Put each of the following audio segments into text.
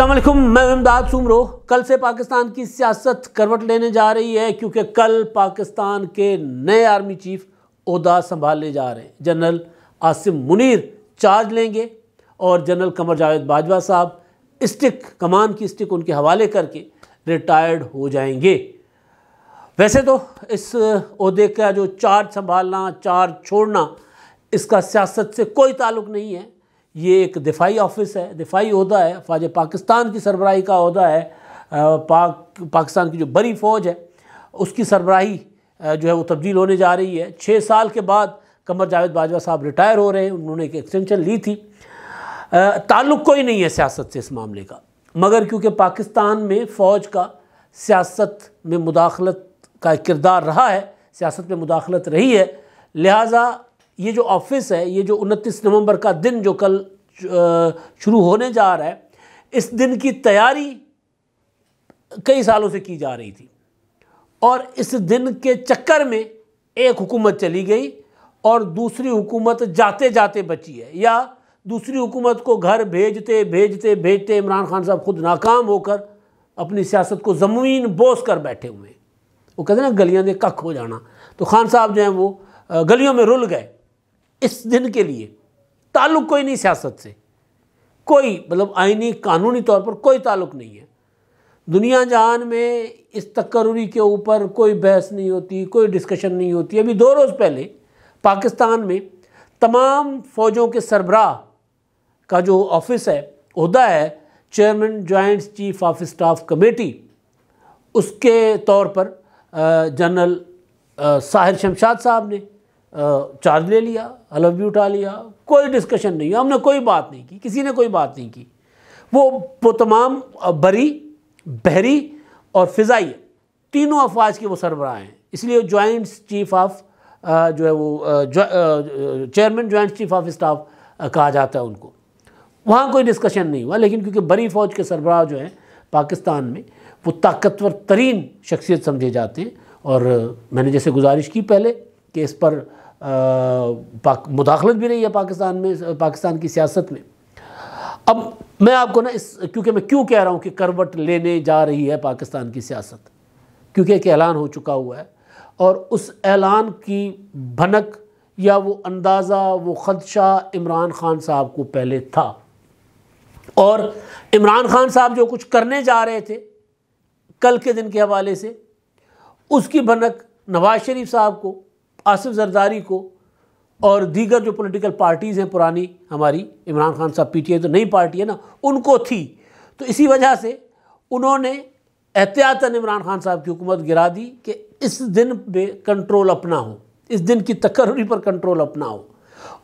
असलम मैं अहमदाद सुमरो कल से पाकिस्तान की सियासत करवट लेने जा रही है क्योंकि कल पाकिस्तान के नए आर्मी चीफ अहदा संभालने जा रहे हैं जनरल आसिम मुनीर चार्ज लेंगे और जनरल कमर जावेद बाजवा साहब स्टिक कमान की स्टिक उनके हवाले करके रिटायर्ड हो जाएंगे वैसे तो इस अहदे का जो चार्ज संभालना चार्ज छोड़ना इसका सियासत से कोई ताल्लुक नहीं है ये एक दिफाई ऑफिस है दिफाई अहदा है फ़ौज पाकिस्तान की सरबराही का अहदा है पाक पाकिस्तान की जो बड़ी फ़ौज है उसकी सरबराही जो है वो तब्दील होने जा रही है छः साल के बाद कमर जावेद बाजवा साहब रिटायर हो रहे हैं उन्होंने एक एक्सटेंशन ली थी ताल्लुक़ कोई नहीं है सियासत से इस मामले का मगर क्योंकि पाकिस्तान में फ़ौज का सियासत में मुदाखलत का किरदार रहा है सियासत में मुदाखलत रही है लिहाजा ये जो ऑफिस है ये जो उनतीस नवंबर का दिन जो कल शुरू होने जा रहा है इस दिन की तैयारी कई सालों से की जा रही थी और इस दिन के चक्कर में एक हुकूमत चली गई और दूसरी हुकूमत जाते जाते बची है या दूसरी हुकूमत को घर भेजते भेजते भेजते इमरान खान साहब खुद नाकाम होकर अपनी सियासत को ज़मीन बोस कर बैठे हुए वो कहते हैं ना गलियाँ दे कख हो जाना तो खान साहब जो हैं वो गलियों में रुल गए इस दिन के लिए ताल्लुक़ कोई नहीं सियासत से कोई मतलब आइनी कानूनी तौर पर कोई ताल्लुक़ नहीं है दुनिया जान में इस तकरूरी के ऊपर कोई बहस नहीं होती कोई डिस्कशन नहीं होती अभी दो रोज़ पहले पाकिस्तान में तमाम फ़ौजों के सरबराह का जो ऑफिस है अहदा है chairman joint chief of staff committee उसके तौर पर जनरल साहिर शमशाद साहब ने चार्ज ले लिया हलफ भी उठा लिया कोई डिस्कशन नहीं हमने कोई बात नहीं की किसी ने कोई बात नहीं की वो वो तमाम बरी बहरी और फ़िज़ाई तीनों अफवाज के वो सरबराह हैं इसलिए जॉइंट चीफ ऑफ जो है वो chairman joint chief of staff कहा जाता है उनको वहाँ कोई डिस्कशन नहीं हुआ लेकिन क्योंकि बड़ी फ़ौज के सरबराह जो हैं पाकिस्तान में वो ताकतवर तरीन शख्सियत समझे जाते हैं और मैंने जैसे गुजारिश की पहले कि इस पर मुदाखलत भी रही है पाकिस्तान में पाकिस्तान की सियासत में अब मैं आपको ना इस क्योंकि मैं क्यों कह रहा हूँ कि करवट लेने जा रही है पाकिस्तान की सियासत क्योंकि एक ऐलान हो चुका हुआ है और उस ऐलान की भनक या वो अंदाज़ा वो ख़दशा इमरान खान साहब को पहले था और इमरान खान साहब जो कुछ करने जा रहे थे कल के दिन के हवाले से उसकी भनक नवाज शरीफ साहब को आसिफ जरदारी को और दीगर जो पॉलिटिकल पार्टीज़ हैं पुरानी हमारी इमरान खान साहब आई तो नई पार्टी है ना उनको थी तो इसी वजह से उन्होंने एहतियातन इमरान खान साहब की हुकूमत गिरा दी कि इस दिन पे कंट्रोल अपना हो इस दिन की तकर्री पर कंट्रोल अपना हो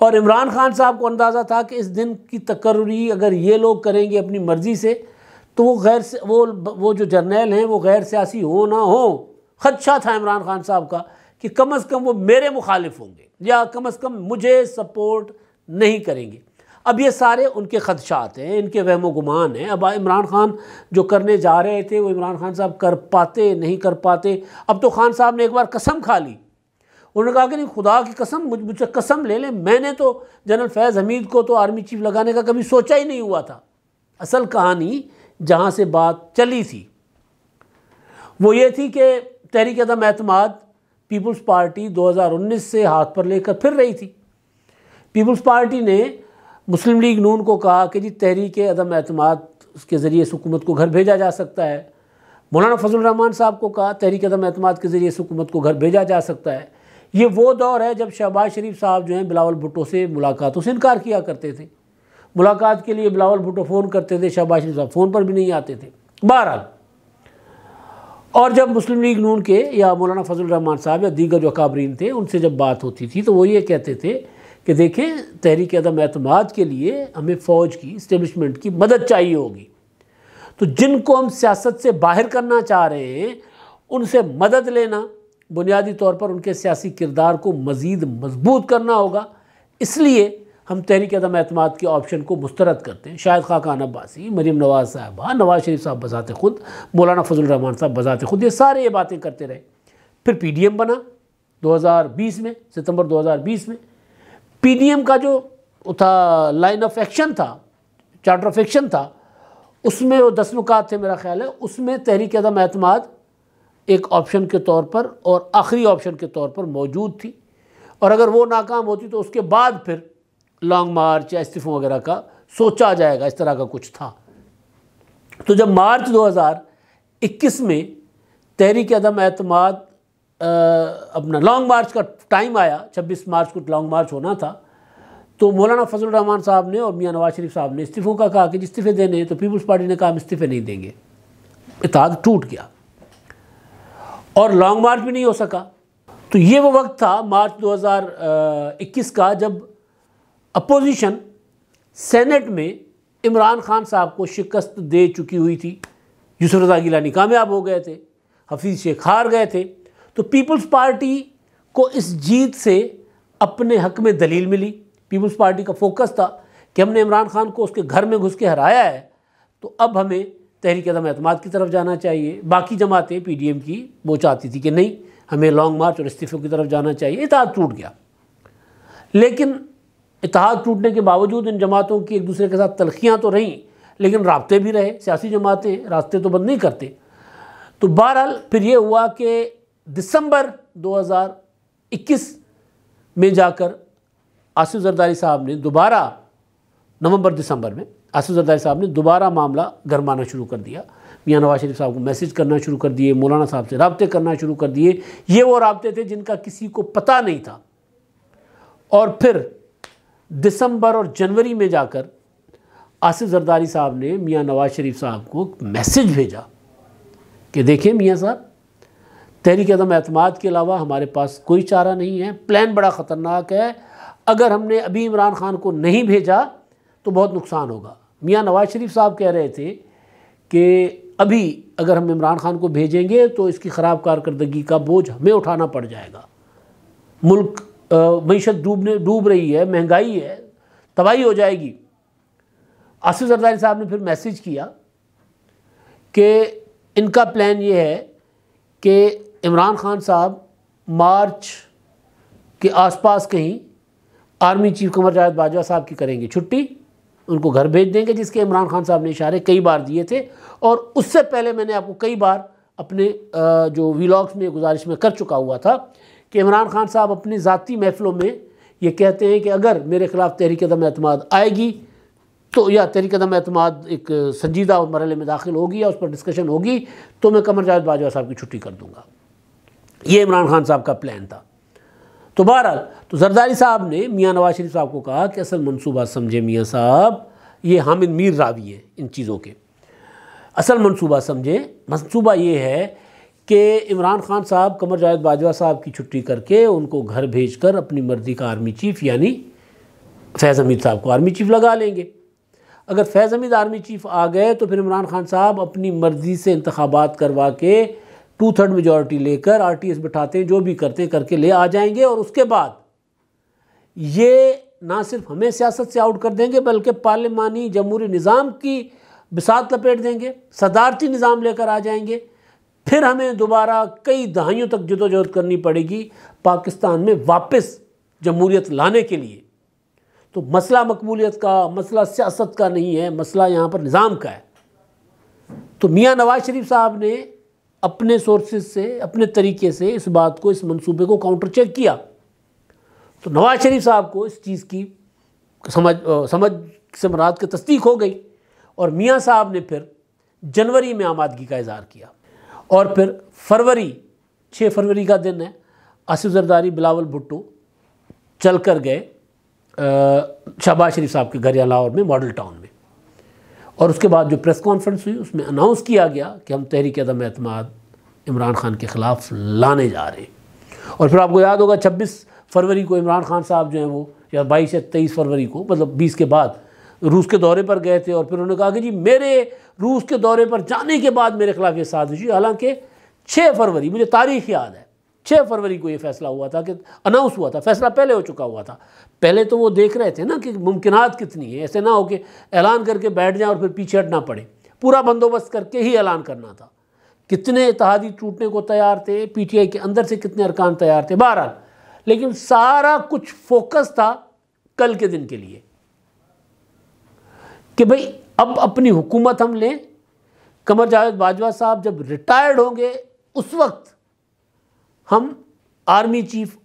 और इमरान खान साहब को अंदाज़ा था कि इस दिन की तकर्री अगर ये लोग करेंगे अपनी मर्ज़ी से तो वो गैर वो वो जो जर्नैल हैं वो गैर सियासी हो ना हो खदशा था इमरान खान साहब का कि कम अज़ कम वो मेरे मुखालिफ होंगे या कम अज़ कम मुझे सपोर्ट नहीं करेंगे अब ये सारे उनके खदशात हैं इनके वहमो गुमान हैं अब इमरान खान जो करने जा रहे थे वो इमरान खान साहब कर पाते नहीं कर पाते अब तो खान साहब ने एक बार कसम खा ली उन्होंने कहा कि नहीं खुदा की कसम मुझ मुझसे कसम ले लें मैंने तो जनरल फैज़ हमीद को तो आर्मी चीफ लगाने का कभी सोचा ही नहीं हुआ था असल कहानी जहाँ से बात चली थी वो ये थी कि तहरीक अदम अतमाद पीपुल्स पार्टी 2019 से हाथ पर लेकर फिर रही थी पीपुल्स पार्टी ने मुस्लिम लीग नून को कहा कि जी तहरीक अदम अतमाद के ज़रिए इस हुकूमत को घर भेजा जा सकता है मौलाना फजल रहमान साहब को कहा तहरीक अदम अहतम के ज़रिए इस हुकूमत को घर भेजा जा सकता है ये वो दौर है जब शहबाज शरीफ साहब जो हैं बिलावल भुट्टो से मुलाकातों से इनकार किया करते थे मुलाकात के लिए बिलावल भुट्टो फ़ोन करते थे शहबाज शरीफ साहब फ़ोन पर भी नहीं आते थे बहरहाल और जब मुस्लिम लीग नून के या मौलाना फजल रहमान साहब या दीगर जो काबरीन थे उनसे जब बात होती थी तो वो ये कहते थे कि देखें तहरीक अदम अतमाद के लिए हमें फ़ौज की इस्टेबलिशमेंट की मदद चाहिए होगी तो जिनको हम सियासत से बाहर करना चाह रहे हैं उनसे मदद लेना बुनियादी तौर पर उनके सियासी किरदार को मज़ीद मजबूत करना होगा इसलिए हम तहरीक अदम अतमाद के ऑप्शन को मुस्तरद करते हैं शायद खाकान अब्बासी मरीम नवाज़ साहबा नवाज़ शरीफ साहब बज़ात खुद मौलाना फजल रहमान साहब बजात खुद ये सारे ये बातें करते रहे फिर पी डी एम बना 2020 में सितंबर 2020 में पी डी एम का जो था लाइन ऑफ एक्शन था चार्टर ऑफ एक्शन था उसमें वो दस नुकात थे मेरा ख्याल है उसमें तहरीक अदम अतमाद एक ऑप्शन के तौर पर और आखिरी ऑप्शन के तौर पर मौजूद थी और अगर वो नाकाम होती तो उसके बाद फिर लॉन्ग मार्च या इस्तीफों वगैरह का सोचा जाएगा इस तरह का कुछ था तो जब मार्च 2021 में तहरीक अदम अतमाद अपना लॉन्ग मार्च का टाइम आया 26 मार्च को लॉन्ग मार्च होना था तो मौलाना फजल रहमान साहब ने और मियाँ नवाज शरीफ साहब ने इस्तीफ़ों का कहा कि इस्तीफ़े देने हैं तो पीपल्स पार्टी ने कहा हम इस्तीफ़े नहीं देंगे इतिहाद टूट गया और लॉन्ग मार्च भी नहीं हो सका तो ये वो वक्त था मार्च 2021 का जब अपोजिशन सेनेट में इमरान खान साहब को शिकस्त दे चुकी हुई थी यूसुफ रजा गिलानी कामयाब हो गए थे हफीज़ शेख हार गए थे तो पीपल्स पार्टी को इस जीत से अपने हक में दलील मिली पीपल्स पार्टी का फोकस था कि हमने इमरान खान को उसके घर में घुस के हराया है तो अब हमें तहरीक अदम अहतम की तरफ जाना चाहिए बाकी जमातें पी डी एम की वो चाहती थी कि नहीं हमें लॉन्ग मार्च और इस्तीफ़ों की तरफ जाना चाहिए इतिहाद टूट गया लेकिन इतिहाद टूटने के बावजूद इन जमातों की एक दूसरे के साथ तलखियाँ तो रहीं लेकिन रबते भी रहे सियासी जमातें रास्ते तो बंद नहीं करते तो बहरहाल फिर ये हुआ कि दिसंबर 2021 में जाकर आसिफ जरदारी साहब ने दोबारा नवंबर दिसंबर में आसिफ जरदारी साहब ने दोबारा मामला गरमाना शुरू कर दिया मियाँ नवाज शरीफ साहब को मैसेज करना शुरू कर दिए मौलाना साहब से रबते करना शुरू कर दिए ये वो रबते थे जिनका किसी को पता नहीं था और फिर दिसंबर और जनवरी में जाकर आसिफ जरदारी साहब ने मियाँ नवाज शरीफ साहब को मैसेज भेजा कि देखिए मियाँ साहब तहरीक अदम अतमाद के अलावा हमारे पास कोई चारा नहीं है प्लान बड़ा ख़तरनाक है अगर हमने अभी इमरान खान को नहीं भेजा तो बहुत नुकसान होगा मियाँ नवाज शरीफ साहब कह रहे थे कि अभी अगर हम इमरान खान को भेजेंगे तो इसकी ख़राब कारकरी का बोझ हमें उठाना पड़ जाएगा मुल्क मीशत डूबने डूब रही है महंगाई है तबाही हो जाएगी आसिफ जरदारी साहब ने फिर मैसेज किया कि इनका प्लान ये है कि इमरान खान साहब मार्च के आसपास कहीं आर्मी चीफ कमर जावेद बाजवा साहब की करेंगे छुट्टी उनको घर भेज देंगे जिसके इमरान खान साहब ने इशारे कई बार दिए थे और उससे पहले मैंने आपको कई बार अपने जो वीलॉग्स में गुजारिश में कर चुका हुआ था कि इमरान खान साहब अपनी ज़ाती महफ़लों में ये कहते हैं कि अगर मेरे ख़िलाफ़ तहरीक दम अतमाद आएगी तो या तहरीक दम अतमाद एक संजीदा मरल में दाखिल होगी या उस पर डिस्कशन होगी तो मैं कमर जावेद बाजवा साहब की छुट्टी कर दूँगा ये इमरान खान साहब का प्लान था तो बहरहाल तो जरदारी साहब ने मियाँ नवाज शरीफ साहब को कहा कि असल मनसूबा समझे मियाँ साहब ये हामिद मीर रावी है इन चीज़ों के असल मनसूबा समझे मनसूबा ये है कि इमरान खान साहब कमर जावेद बाजवा साहब की छुट्टी करके उनको घर भेजकर अपनी मर्ज़ी का आर्मी चीफ़ यानी फैज़ हमीद साहब को आर्मी चीफ़ लगा लेंगे अगर फैज़ हमीद आर्मी चीफ़ आ गए तो फिर इमरान खान साहब अपनी मर्ज़ी से इंतबात करवा के टू थर्ड मेजोरिटी लेकर आर टी एस बिठाते हैं जो भी करते करके ले आ जाएंगे और उसके बाद ये ना सिर्फ हमें सियासत से आउट कर देंगे बल्कि पार्लिमानी जमहूरी निज़ाम की बिसात लपेट देंगे सदारती निज़ाम लेकर आ जाएंगे फिर हमें दोबारा कई दहाइयों तक जदोजहद करनी पड़ेगी पाकिस्तान में वापस जमहूरियत लाने के लिए तो मसला मकबूलियत का मसला सियासत का नहीं है मसला यहाँ पर निज़ाम का है तो मियाँ नवाज शरीफ साहब ने अपने सोर्सेज से अपने तरीके से इस बात को इस मंसूबे को काउंटर चेक किया तो नवाज शरीफ साहब को इस चीज़ की समझ समझ समरात की तस्दीक हो गई और मियाँ साहब ने फिर जनवरी में आमादगी का इजहार किया और फिर फरवरी छः फरवरी का दिन है आसिफ जरदारी बिलावल भुट्टू चल कर गए शहबाज शरीफ साहब के घर लाहौर में मॉडल टाउन में और उसके बाद जो प्रेस कॉन्फ्रेंस हुई उसमें अनाउंस किया गया कि हम तहरीक अदम अतमाद इमरान खान के ख़िलाफ़ लाने जा रहे हैं और फिर आपको याद होगा छब्बीस फरवरी को इमरान खान साहब जो हैं वो या बाईस या तेईस फरवरी को मतलब बीस के बाद रूस के दौरे पर गए थे और फिर उन्होंने कहा कि जी मेरे रूस के दौरे पर जाने के बाद मेरे खिलाफ ये साजिश हुई हालांकि छः फरवरी मुझे तारीख याद है छः फरवरी को ये फैसला हुआ था कि अनाउंस हुआ था फैसला पहले हो चुका हुआ था पहले तो वो देख रहे थे ना कि मुमकिन कितनी है ऐसे ना हो कि ऐलान करके बैठ जाए और फिर पीछे हटना पड़े पूरा बंदोबस्त करके ही ऐलान करना था कितने इतिहादी टूटने को तैयार थे पी के अंदर से कितने अरकान तैयार थे बहरहाल लेकिन सारा कुछ फोकस था कल के दिन के लिए कि भाई अब अपनी हुकूमत हम लें कमर जावेद बाजवा साहब जब रिटायर्ड होंगे उस वक्त हम आर्मी चीफ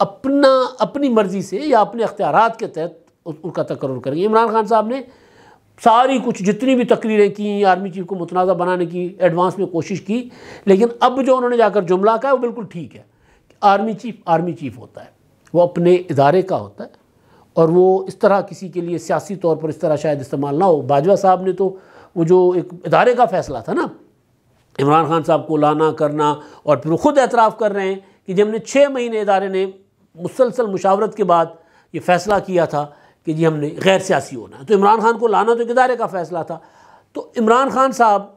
अपना अपनी मर्ज़ी से या अपने अख्तियार के तहत उनका तकर्र करेंगे इमरान खान साहब ने सारी कुछ जितनी भी तकरीरें की आर्मी चीफ को मुतनाज़ा बनाने की एडवांस में कोशिश की लेकिन अब जो उन्होंने जाकर जुमला कहा वो बिल्कुल ठीक है आर्मी चीफ आर्मी चीफ होता है वो अपने इदारे का होता है और वो इस तरह किसी के लिए सियासी तौर पर इस तरह शायद इस्तेमाल ना हो बाजवा साहब ने तो वो जो एक इदारे का फैसला था ना इमरान खान साहब को लाना करना और फिर ख़ुद एतराफ़ कर रहे हैं कि जब हमने छः महीने इदारे ने मुसलसल मुशावरत के बाद ये फ़ैसला किया था कि जी हमने गैर सियासी होना है तो इमरान खान को लाना तो एक इदारे का फ़ैसला था तो इमरान खान साहब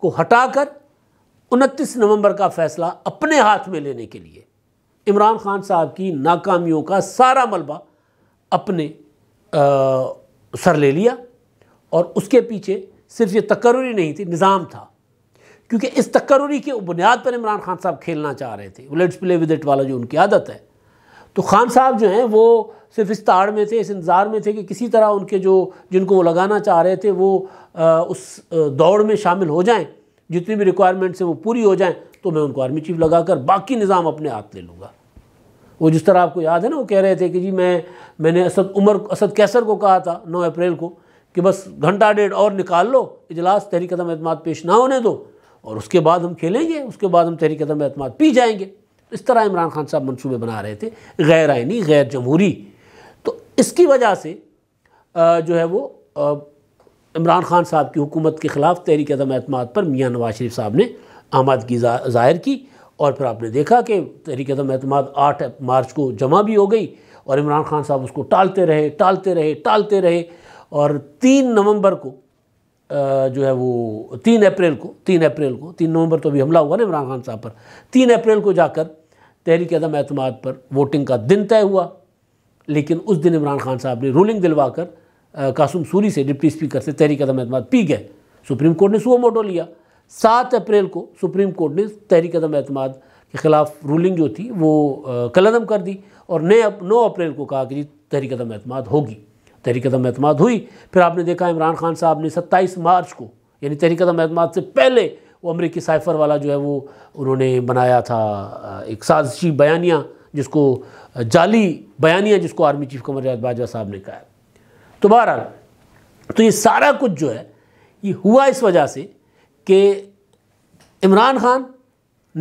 को हटा कर उनतीस नवंबर का फ़ैसला अपने हाथ में लेने के लिए इमरान खान साहब की नाकामियों का सारा मलबा अपने आ, सर ले लिया और उसके पीछे सिर्फ ये तकररी नहीं थी निज़ाम था क्योंकि इस तकररी के बुनियाद पर इमरान खान साहब खेलना चाह रहे थे लेट्स प्ले विद इट वाला जो उनकी आदत है तो खान साहब जो हैं वो सिर्फ इस ताड़ में थे इस इंतज़ार में थे कि किसी तरह उनके जो जिनको वो लगाना चाह रहे थे वो आ, उस दौड़ में शामिल हो जाएँ जितनी भी रिक्वायरमेंट्स हैं वो पूरी हो जाएँ तो मैं उनको आर्मी चीफ लगाकर बाकी निज़ाम अपने हाथ ले लूँगा वो जिस तरह आपको याद है ना वो कह रहे थे कि जी मैं मैंने असद उमर असद कैसर को कहा था नौ अप्रैल को कि बस घंटा डेढ़ और निकाल लो इजलास तहरीक अदम अहतमाद पेश ना होने दो और उसके बाद हम खेलेंगे उसके बाद हम तहरीक अदम अहतमाद पी जाएंगे इस तरह इमरान खान साहब मनसूबे बना रहे थे गैर आइनी गैर जमहूरी तो इसकी वजह से जो है वो इमरान खान साहब की हुकूमत के ख़िलाफ़ तहरीक अदम अहतमाद पर मियाँ नवाज शरीफ साहब ने आमदगी जाहिर की और फिर आपने देखा कि तहरीक अदम अहतमाद आठ मार्च को जमा भी हो गई और इमरान खान साहब उसको टालते रहे टालते रहे टालते रहे और तीन नवंबर को जो है वो तीन अप्रैल को तीन अप्रैल को तीन नवंबर तो अभी हमला हुआ ना इमरान खान साहब पर तीन अप्रैल को जाकर तहरीक अदम अहतमाद पर वोटिंग का दिन तय हुआ लेकिन उस दिन इमरान खान साहब ने रूलिंग दिलवाकर कासुम सूरी से डिप्टी स्पीकर से तहरीक अदम अहतम पी गए सुप्रीम कोर्ट ने सुबह मोटो लिया सात अप्रैल को सुप्रीम कोर्ट ने तहरीक अदम अतमाद के ख़िलाफ़ रूलिंग जो थी वो कलदम कर दी और नए नौ अप्रैल को कहा कि जी तहरीक अदम अतमाद होगी तहरीक अदम अतमाद हुई फिर आपने देखा इमरान खान साहब ने सत्ताईस मार्च को यानी तहरीक अदम अतमाद से पहले वो अमरीकी साइफर वाला जो है वो उन्होंने बनाया था एक साजिशी बयानिया जिसको जाली बयानिया जिसको आर्मी चीफ कमर जाद बाजवा साहब ने कहा तो बहरहाल तो ये सारा कुछ जो है ये हुआ इस वजह से कि इमरान खान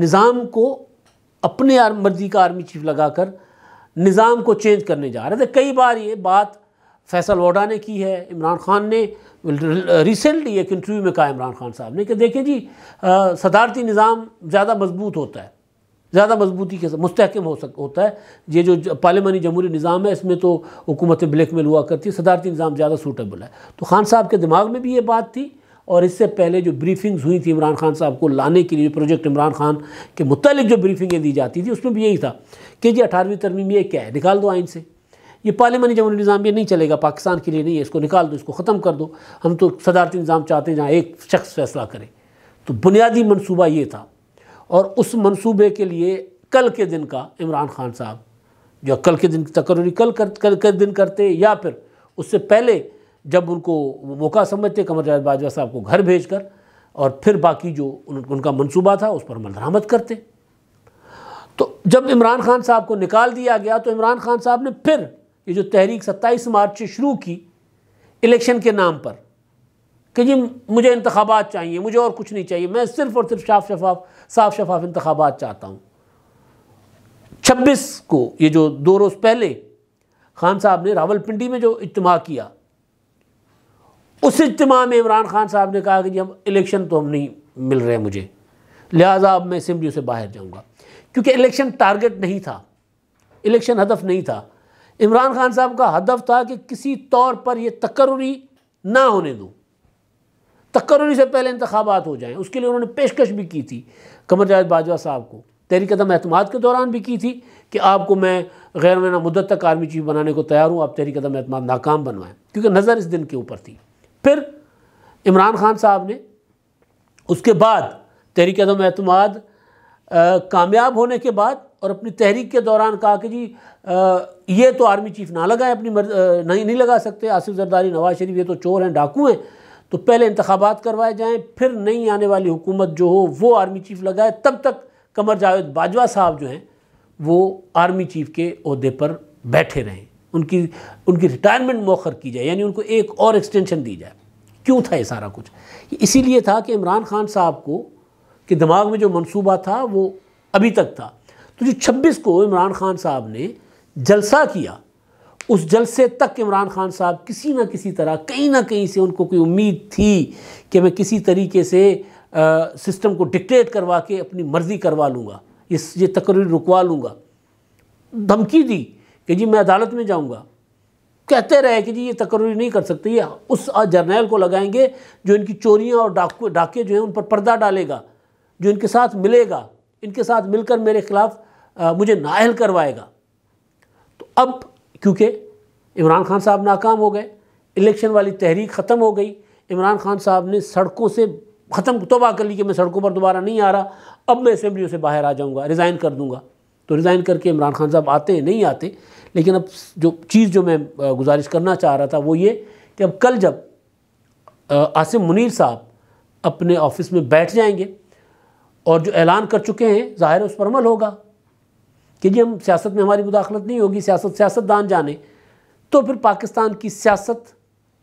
निज़ाम को अपने मर्ज़ी का आर्मी चीफ लगाकर निज़ाम को चेंज करने जा रहे थे कई बार ये बात फैसल वोडा ने की है इमरान खान ने रिसेंटली एक इंटरव्यू में कहा इमरान खान साहब ने कि देखें जी सदारती निज़ाम ज़्यादा मजबूत होता है ज़्यादा मजबूती के साथ मुस्तकम हो सक होता है ये जो पार्लिमानी जमहूरी निज़ाम है इसमें तो हुकूमत ब्लैक मेल हुआ करती है सदारती निज़ाम ज़्यादा सूटेबल है तो खान साहब के दिमाग में भी ये बात थी और इससे पहले जो ब्रीफिंग्स हुई थी इमरान खान साहब को लाने के लिए प्रोजेक्ट इमरान खान के मुतलिक जो ब्रीफिंगें दी जाती थी उसमें भी यही था कि जी अठारहवीं तरमीम ये क्या है निकाल दो आइन से ये पार्लियामानी जमहूरी निज़ाम ये नहीं चलेगा पाकिस्तान के लिए नहीं है इसको निकाल दो इसको ख़त्म कर दो हम तो सदारती निज़ाम चाहते हैं जहाँ एक शख्स फैसला करे तो बुनियादी मनसूबा ये था और उस मनसूबे के लिए कल के दिन का इमरान खान साहब जो कल के दिन तकररी कल कर, कल के दिन करते या फिर उससे पहले जब उनको मौका समझते कमर जावेद बाजवा साहब को घर भेजकर और फिर बाकी जो उन, उनका मंसूबा था उस पर अमल दरामद करते तो जब इमरान खान साहब को निकाल दिया गया तो इमरान खान साहब ने फिर ये जो तहरीक सत्ताईस मार्च से शुरू की इलेक्शन के नाम पर कि जी मुझे इंतबात चाहिए मुझे और कुछ नहीं चाहिए मैं सिर्फ और सिर्फ साफ शफाफ साफ शफाफ इंतबात चाहता हूँ छब्बीस को ये जो दो रोज़ पहले खान साहब ने रावलपिंडी में जो इजमा किया उस इज्तम में इमरान खान साहब ने कहा कि जी हम इलेक्शन तो हम नहीं मिल रहे मुझे लिहाजा अब मैं असम्बली से बाहर जाऊँगा क्योंकि इलेक्शन टारगेट नहीं था इलेक्शन हदफ नहीं था इमरान खान साहब का हदफ था कि किसी तौर पर यह तकर्री ना होने दूँ तकर्री से पहले इंतबात हो जाएँ उसके लिए उन्होंने पेशकश भी की थी कमर जावेद बाजवा साहब को तहरीक दम अहतमाद के दौरान भी की थी कि आपको मैं गैर महीना मुद्दत तक आर्मी चीफ बनाने को तैयार हूँ आप तहरीक दम अहतमाद नाकाम बनवाएं क्योंकि नज़र इस दिन के ऊपर थी फिर इमरान खान साहब ने उसके बाद तहरीक अदम कामयाब होने के बाद और अपनी तहरीक के दौरान कहा कि जी आ, ये तो आर्मी चीफ ना लगाए अपनी मर्ज नहीं नहीं लगा सकते आसिफ जरदारी नवाज शरीफ ये तो चोर हैं डाकू हैं तो पहले इंतबात करवाए जाएँ फिर नई आने वाली हुकूमत जो हो वो आर्मी चीफ लगाए तब तक कमर जावेद बाजवा साहब जो हैं वो आर्मी चीफ के अहदे पर बैठे रहें उनकी उनकी रिटायरमेंट मौखर की जाए यानी उनको एक और एक्सटेंशन दी जाए क्यों था ये सारा कुछ इसीलिए था कि इमरान खान साहब को के दिमाग में जो मंसूबा था वो अभी तक था तो जो छब्बीस को इमरान खान साहब ने जलसा किया उस जलसे तक इमरान खान साहब किसी ना किसी तरह कहीं ना कहीं से उनको कोई उम्मीद थी कि मैं किसी तरीके से सिस्टम को डिक्टेट करवा के अपनी मर्ज़ी करवा लूँगा इस ये तकरीर रुकवा लूँगा धमकी दी कि जी मैं अदालत में जाऊँगा कहते रहे कि जी ये तकर्री नहीं कर सकते ये उस जर्नैल को लगाएंगे जो इनकी चोरियाँ और डाकू डाके जो हैं उन पर पर्दा डालेगा जो इनके साथ मिलेगा इनके साथ मिलकर मेरे खिलाफ आ, मुझे नाहल करवाएगा तो अब क्योंकि इमरान खान साहब नाकाम हो गए इलेक्शन वाली तहरीक ख़त्म हो गई इमरान खान साहब ने सड़कों से ख़त्म तोबा कर ली कि मैं सड़कों पर दोबारा नहीं आ रहा अब मैं असम्बलियों से बाहर आ जाऊँगा रिज़ाइन कर दूँगा तो रिज़ाइन करके इमरान खान साहब आते हैं नहीं आते लेकिन अब जो चीज़ जो मैं गुजारिश करना चाह रहा था वो ये कि अब कल जब आसिम मुनीर साहब अपने ऑफिस में बैठ जाएंगे और जो ऐलान कर चुके हैं ज़ाहिर उस पर अमल होगा कि जी हम सियासत में हमारी मुदाखलत नहीं होगी सियासत सियासतदान जाने तो फिर पाकिस्तान की सियासत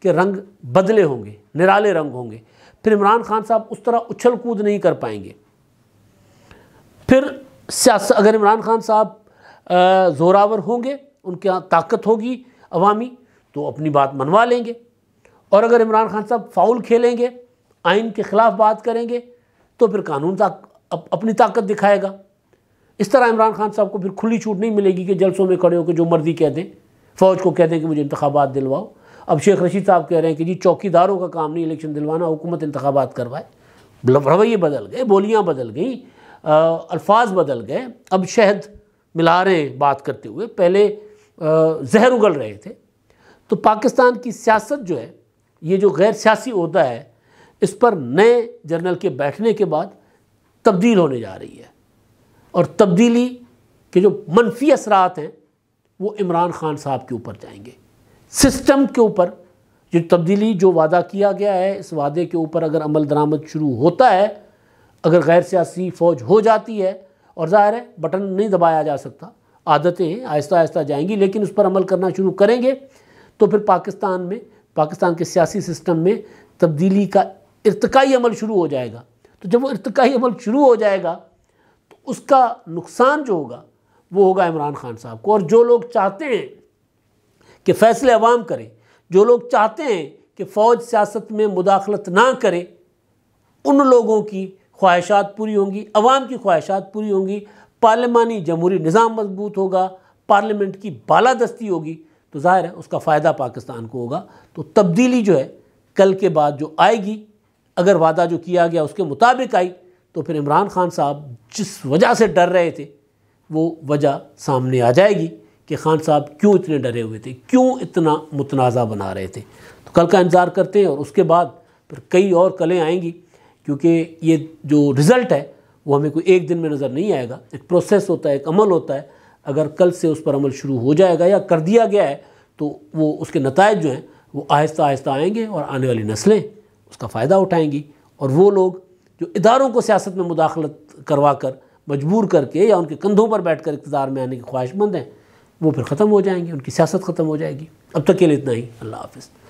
के रंग बदले होंगे निराले रंग होंगे फिर इमरान खान साहब उस तरह उछल कूद नहीं कर पाएंगे फिर सियासत अगर इमरान खान साहब जोरावर होंगे उनके यहाँ ताकत होगी अवामी तो अपनी बात मनवा लेंगे और अगर इमरान खान साहब फाउल खेलेंगे आइन के ख़िलाफ़ बात करेंगे तो फिर कानून ताक, अप, अपनी ताकत दिखाएगा इस तरह इमरान खान साहब को फिर खुली छूट नहीं मिलेगी कि जलसों में खड़े होकर जो मर्जी कह दें फ़ौज को कह दें कि मुझे इंतबात दिलवाओ अब शेख रशीद साहब कह रहे हैं कि जी चौकीदारों का काम नहीं इलेक्शन दिलवाना हुकूमत इंतबात करवाए रवैये बदल गए बोलियाँ बदल गई अल्फाज बदल गए अब शहद मिला रहे बात करते हुए पहले जहर उगल रहे थे तो पाकिस्तान की सियासत जो है ये जो गैर सियासी होता है इस पर नए जर्नल के बैठने के बाद तब्दील होने जा रही है और तब्दीली के जो मनफी असरात हैं वो इमरान खान साहब के ऊपर जाएंगे सिस्टम के ऊपर जो तब्दीली जो वादा किया गया है इस वादे के ऊपर अगर अमल दरामद शुरू होता है अगर गैर सियासी फ़ौज हो जाती है और ज़ाहिर है बटन नहीं दबाया जा सकता आदतें हैं आहिस्ता आहिस्ता जाएंगी लेकिन उस पर अमल करना शुरू करेंगे तो फिर पाकिस्तान में पाकिस्तान के सियासी सिस्टम में तब्दीली का इरतकाई अमल शुरू हो जाएगा तो जब वो इरतकाई अमल शुरू हो जाएगा तो उसका नुकसान जो होगा वो होगा इमरान खान साहब को और जो लोग चाहते हैं कि फ़ैसले अवाम करें जो लोग चाहते हैं कि फ़ौज सियासत में मुदाखलत ना करें उन लोगों की ख्वाहिशात पूरी होंगी अवाम की ख्वाहिशात पूरी होंगी पार्लियामानी जमहूरी निज़ाम मजबूत होगा पार्लियामेंट की बाला दस्ती होगी तो ज़ाहिर है उसका फ़ायदा पाकिस्तान को होगा तो तब्दीली जो है कल के बाद जो आएगी अगर वादा जो किया गया उसके मुताबिक आई तो फिर इमरान खान साहब जिस वजह से डर रहे थे वो वजह सामने आ जाएगी कि खान साहब क्यों इतने डरे हुए थे क्यों इतना मुतनाज़ा बना रहे थे तो कल का इंतज़ार करते हैं और उसके बाद फिर कई और कलें आएंगी क्योंकि ये जो रिज़ल्ट है वो हमें कोई एक दिन में नज़र नहीं आएगा एक प्रोसेस होता है एक अमल होता है अगर कल से उस पर अमल शुरू हो जाएगा या कर दिया गया है तो वो उसके नतज जो हैं वो आहिस्ता आहिस्ता आएंगे और आने वाली नस्लें उसका फ़ायदा उठाएंगी और वो लोग जो इदारों को सियासत में मुदाखलत करवा कर मजबूर करके या उनके कंधों पर बैठ कर इकतदार में आने के ख्वाहिशमंद हैं वो फिर ख़त्म हो जाएंगे उनकी सियासत ख़त्म हो जाएगी अब तक के लिए इतना ही अल्लाह हाफिज़